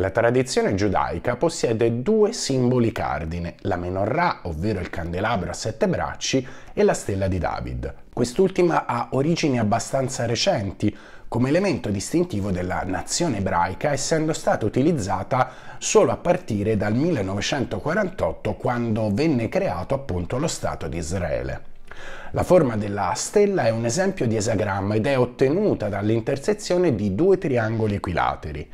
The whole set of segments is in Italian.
La tradizione giudaica possiede due simboli cardine, la menorah, ovvero il candelabro a sette bracci, e la stella di David. Quest'ultima ha origini abbastanza recenti, come elemento distintivo della nazione ebraica, essendo stata utilizzata solo a partire dal 1948, quando venne creato appunto lo Stato di Israele. La forma della stella è un esempio di esagramma ed è ottenuta dall'intersezione di due triangoli equilateri.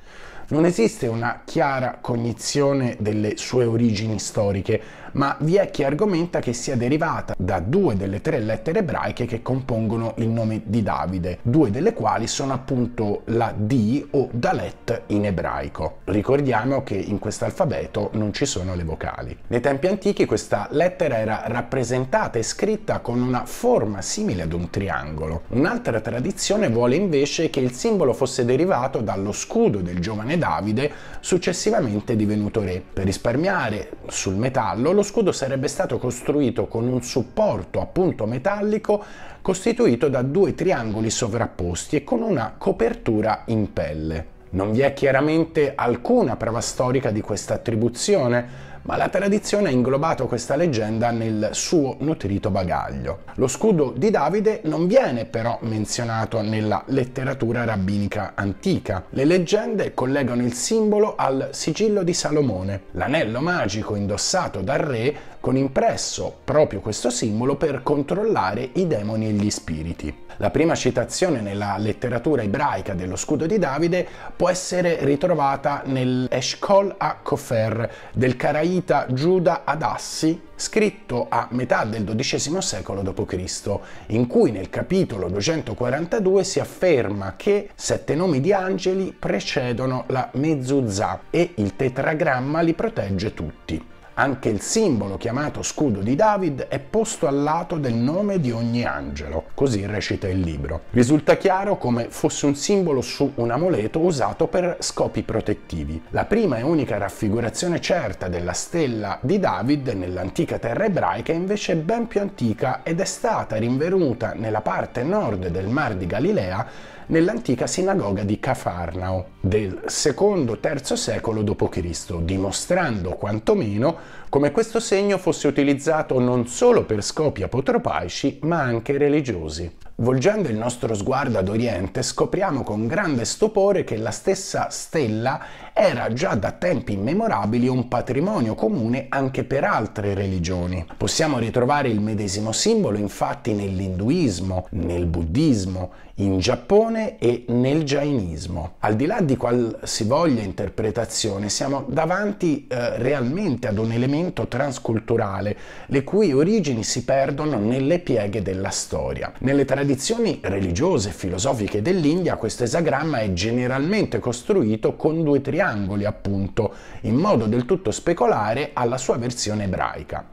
Non esiste una chiara cognizione delle sue origini storiche, ma vi è chi argomenta che sia derivata da due delle tre lettere ebraiche che compongono il nome di Davide, due delle quali sono appunto la D o Dalet in ebraico. Ricordiamo che in questo alfabeto non ci sono le vocali. Nei tempi antichi questa lettera era rappresentata e scritta con una forma simile ad un triangolo. Un'altra tradizione vuole invece che il simbolo fosse derivato dallo scudo del giovane Davide, successivamente divenuto re. Per risparmiare sul metallo, lo scudo sarebbe stato costruito con un supporto appunto metallico costituito da due triangoli sovrapposti e con una copertura in pelle. Non vi è chiaramente alcuna prova storica di questa attribuzione, ma la tradizione ha inglobato questa leggenda nel suo nutrito bagaglio. Lo scudo di Davide non viene però menzionato nella letteratura rabbinica antica. Le leggende collegano il simbolo al sigillo di Salomone. L'anello magico indossato dal re con impresso proprio questo simbolo per controllare i demoni e gli spiriti. La prima citazione nella letteratura ebraica dello scudo di Davide può essere ritrovata nell'Eshkol HaKofer del caraita Giuda Adassi, scritto a metà del XII secolo d.C., in cui nel capitolo 242 si afferma che sette nomi di angeli precedono la Mezuzah e il tetragramma li protegge tutti. Anche il simbolo chiamato scudo di David è posto al lato del nome di ogni angelo, così recita il libro. Risulta chiaro come fosse un simbolo su un amuleto usato per scopi protettivi. La prima e unica raffigurazione certa della stella di David nell'antica terra ebraica è invece ben più antica ed è stata rinvenuta nella parte nord del Mar di Galilea nell'antica sinagoga di Cafarnao del secondo-terzo secolo d.C., dimostrando quantomeno come questo segno fosse utilizzato non solo per scopi apotropaici ma anche religiosi. Volgendo il nostro sguardo ad oriente scopriamo con grande stupore che la stessa stella era già da tempi immemorabili un patrimonio comune anche per altre religioni. Possiamo ritrovare il medesimo simbolo infatti nell'induismo, nel buddismo, in Giappone e nel jainismo. Al di là di qualsivoglia interpretazione siamo davanti eh, realmente ad un elemento transculturale le cui origini si perdono nelle pieghe della storia. Nelle tradizioni tradizioni religiose e filosofiche dell'India questo esagramma è generalmente costruito con due triangoli, appunto, in modo del tutto specolare alla sua versione ebraica.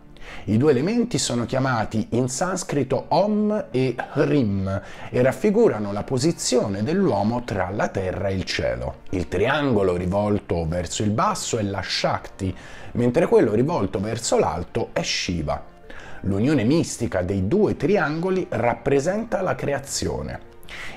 I due elementi sono chiamati in sanscrito Om e Hrim e raffigurano la posizione dell'uomo tra la terra e il cielo. Il triangolo rivolto verso il basso è la Shakti, mentre quello rivolto verso l'alto è Shiva. L'unione mistica dei due triangoli rappresenta la creazione.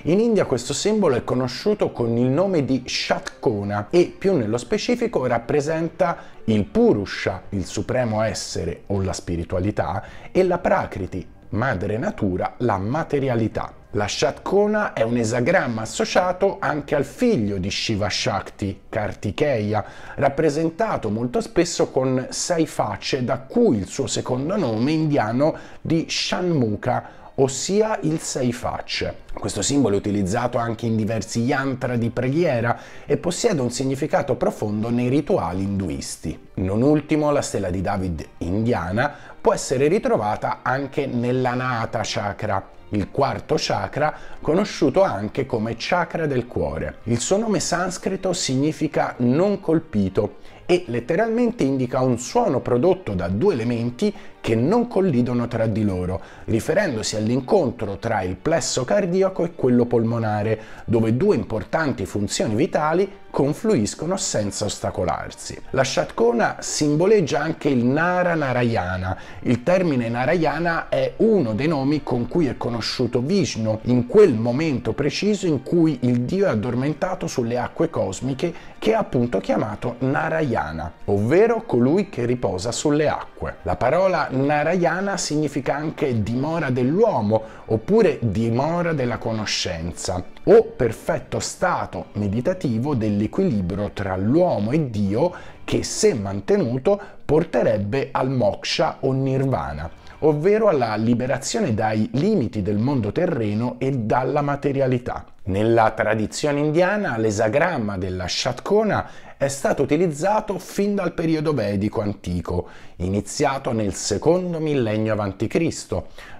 In India questo simbolo è conosciuto con il nome di Shatkona e più nello specifico rappresenta il Purusha, il supremo essere o la spiritualità, e la Prakriti, madre natura, la materialità. La Shatkona è un esagramma associato anche al figlio di Shiva Shakti, Kartikeya, rappresentato molto spesso con sei facce, da cui il suo secondo nome indiano di Shanmuka, ossia il sei facce. Questo simbolo è utilizzato anche in diversi yantra di preghiera e possiede un significato profondo nei rituali induisti. Non ultimo, la stella di David indiana può essere ritrovata anche nell'anata chakra, il quarto chakra, conosciuto anche come chakra del cuore. Il suo nome sanscrito significa non colpito e letteralmente indica un suono prodotto da due elementi che non collidono tra di loro, riferendosi all'incontro tra il plesso cardiaco e quello polmonare, dove due importanti funzioni vitali confluiscono senza ostacolarsi. La Shatkona simboleggia anche il Nara Narayana. Il termine Narayana è uno dei nomi con cui è conosciuto Vishnu in quel momento preciso in cui il dio è addormentato sulle acque cosmiche che è appunto chiamato Narayana, ovvero colui che riposa sulle acque. La parola Narayana significa anche dimora dell'uomo oppure dimora della conoscenza o perfetto stato meditativo dell'equilibrio tra l'uomo e Dio che se mantenuto porterebbe al moksha o nirvana ovvero alla liberazione dai limiti del mondo terreno e dalla materialità. Nella tradizione indiana l'esagramma della Shatkona è stato utilizzato fin dal periodo vedico antico, iniziato nel secondo millennio a.C.,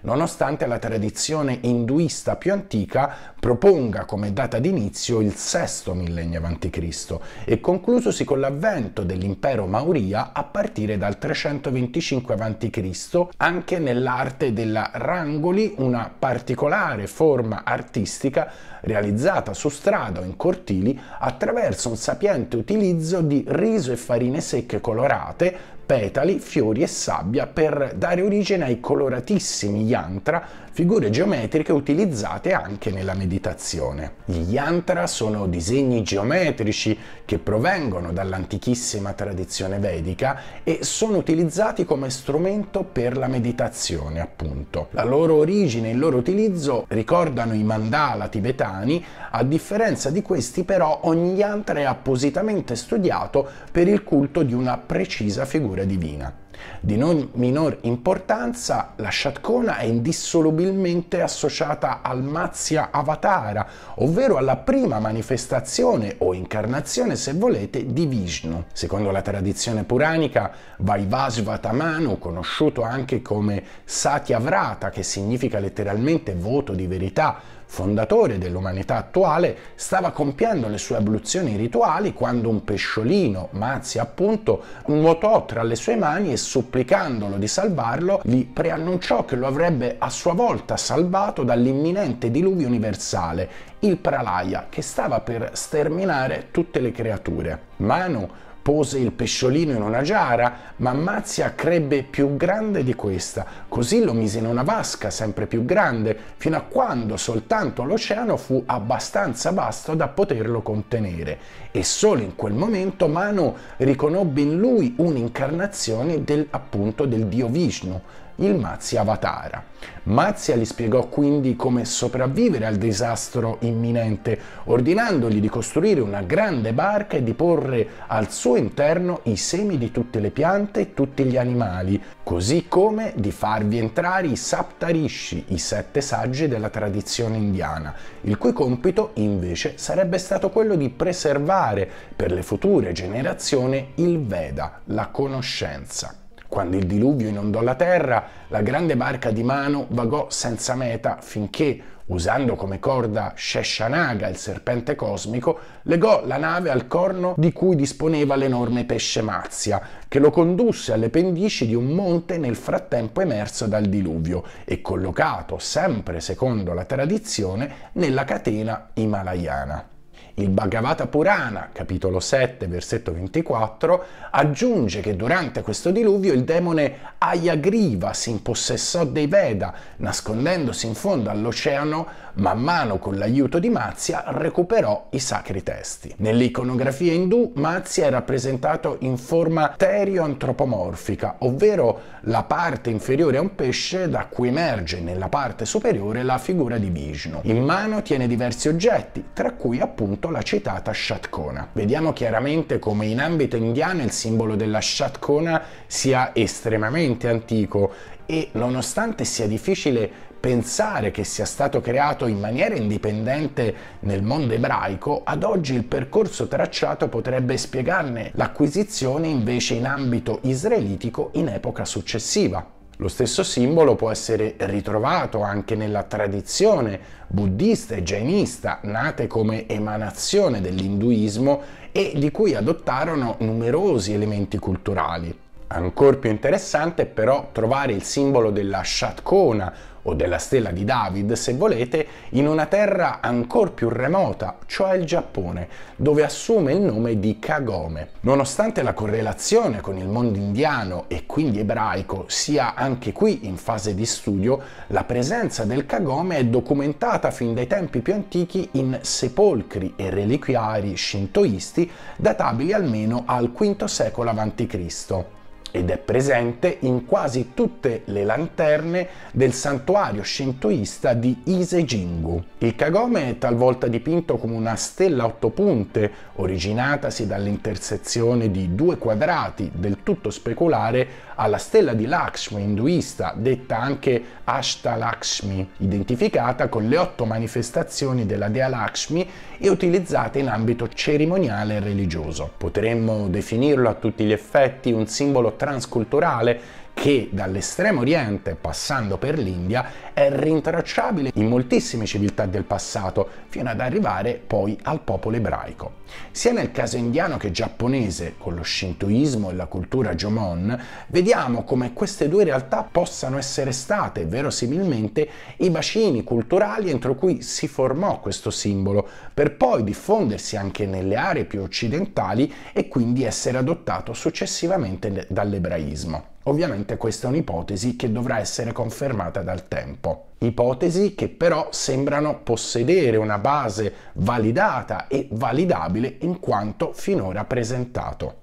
nonostante la tradizione induista più antica proponga come data d'inizio il sesto millennio a.C. e conclusosi con l'avvento dell'impero Mauria a partire dal 325 a.C. anche nell'arte della rangoli, una particolare forma artistica realizzata su strada o in cortili attraverso un sapiente utilizzo utilizzo di riso e farine secche colorate petali, fiori e sabbia per dare origine ai coloratissimi yantra, figure geometriche utilizzate anche nella meditazione. Gli yantra sono disegni geometrici che provengono dall'antichissima tradizione vedica e sono utilizzati come strumento per la meditazione, appunto. La loro origine e il loro utilizzo ricordano i mandala tibetani, a differenza di questi però ogni yantra è appositamente studiato per il culto di una precisa figura natura divina. Di non minor importanza, la Shatkona è indissolubilmente associata al Matsya Avatara, ovvero alla prima manifestazione o incarnazione, se volete, di Vishnu. Secondo la tradizione puranica, Vaivasvatamanu, conosciuto anche come Satyavrata, che significa letteralmente voto di verità, fondatore dell'umanità attuale, stava compiendo le sue abluzioni rituali quando un pesciolino, Mazzi appunto, nuotò tra le sue mani e supplicandolo di salvarlo, gli preannunciò che lo avrebbe a sua volta salvato dall'imminente diluvio universale, il Pralaya, che stava per sterminare tutte le creature. Manu pose il pesciolino in una giara, ma Mazia crebbe più grande di questa, così lo mise in una vasca sempre più grande, fino a quando soltanto l'oceano fu abbastanza vasto da poterlo contenere, e solo in quel momento Manu riconobbe in lui un'incarnazione del, appunto del dio Vishnu, il Mazia Avatara. Mazia gli spiegò quindi come sopravvivere al disastro imminente, ordinandogli di costruire una grande barca e di porre al suo interno i semi di tutte le piante e tutti gli animali, così come di farvi entrare i Saptarishi, i sette saggi della tradizione indiana, il cui compito invece sarebbe stato quello di preservare per le future generazioni il Veda, la conoscenza. Quando il diluvio inondò la terra, la grande barca di Mano vagò senza meta finché, usando come corda Sheshanaga, il serpente cosmico, legò la nave al corno di cui disponeva l'enorme pesce mazia, che lo condusse alle pendici di un monte nel frattempo emerso dal diluvio e collocato, sempre secondo la tradizione, nella catena himalayana. Il Bhagavata Purana, capitolo 7, versetto 24, aggiunge che durante questo diluvio il demone Ayagriva si impossessò dei Veda, nascondendosi in fondo all'oceano, man mano con l'aiuto di Mazia recuperò i sacri testi. Nell'iconografia indù Mazia è rappresentato in forma terio-antropomorfica, ovvero la parte inferiore a un pesce da cui emerge nella parte superiore la figura di Vishnu. In mano tiene diversi oggetti, tra cui appunto soprattutto la citata shatkona. Vediamo chiaramente come in ambito indiano il simbolo della shatkona sia estremamente antico e nonostante sia difficile pensare che sia stato creato in maniera indipendente nel mondo ebraico, ad oggi il percorso tracciato potrebbe spiegarne l'acquisizione invece in ambito israelitico in epoca successiva. Lo stesso simbolo può essere ritrovato anche nella tradizione buddista e jainista, nate come emanazione dell'induismo e di cui adottarono numerosi elementi culturali. Ancora più interessante è però trovare il simbolo della Shatkona o della stella di David, se volete, in una terra ancora più remota, cioè il Giappone, dove assume il nome di Kagome. Nonostante la correlazione con il mondo indiano e quindi ebraico sia anche qui in fase di studio, la presenza del Kagome è documentata fin dai tempi più antichi in sepolcri e reliquiari shintoisti databili almeno al V secolo a.C ed è presente in quasi tutte le lanterne del santuario shintoista di Isejingu. Il kagome è talvolta dipinto come una stella a otto punte, originatasi dall'intersezione di due quadrati del tutto speculare alla stella di Lakshmi induista, detta anche Ashta Lakshmi, identificata con le otto manifestazioni della dea Lakshmi e utilizzata in ambito cerimoniale e religioso. Potremmo definirlo a tutti gli effetti un simbolo transculturale che dall'estremo oriente, passando per l'India, è rintracciabile in moltissime civiltà del passato, fino ad arrivare poi al popolo ebraico. Sia nel caso indiano che giapponese, con lo shintoismo e la cultura Jomon, vediamo come queste due realtà possano essere state verosimilmente i bacini culturali entro cui si formò questo simbolo, per poi diffondersi anche nelle aree più occidentali e quindi essere adottato successivamente dall'ebraismo. Ovviamente questa è un'ipotesi che dovrà essere confermata dal tempo tempo. Ipotesi che però sembrano possedere una base validata e validabile in quanto finora presentato.